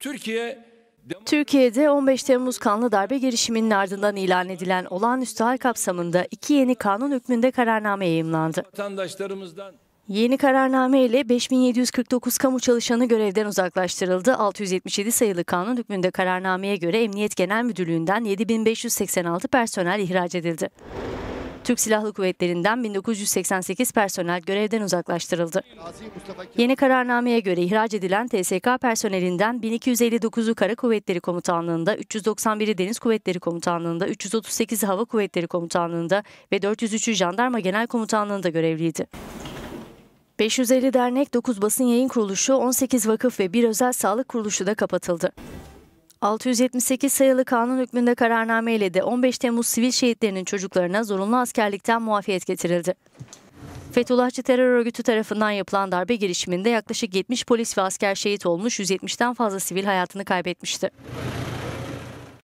Türkiye Türkiye'de 15 Temmuz kanlı darbe girişiminin ardından ilan edilen olağanüstü hal kapsamında iki yeni kanun hükmünde kararname yayımlandı. Vatandaşlarımızdan Yeni kararname ile 5749 kamu çalışanı görevden uzaklaştırıldı. 677 sayılı kanun hükmünde kararnameye göre Emniyet Genel Müdürlüğü'nden 7586 personel ihraç edildi. Türk Silahlı Kuvvetleri'nden 1988 personel görevden uzaklaştırıldı. Yeni kararnameye göre ihraç edilen TSK personelinden 1259'u Kara Kuvvetleri Komutanlığı'nda, 391'i Deniz Kuvvetleri Komutanlığı'nda, 338'i Hava Kuvvetleri Komutanlığı'nda ve 403'ü Jandarma Genel Komutanlığı'nda görevliydi. 550 dernek, 9 basın yayın kuruluşu, 18 vakıf ve 1 özel sağlık kuruluşu da kapatıldı. 678 sayılı kanun hükmünde kararname ile de 15 Temmuz sivil şehitlerinin çocuklarına zorunlu askerlikten muafiyet getirildi. Fethullahçı terör örgütü tarafından yapılan darbe girişiminde yaklaşık 70 polis ve asker şehit olmuş, 170'ten fazla sivil hayatını kaybetmişti.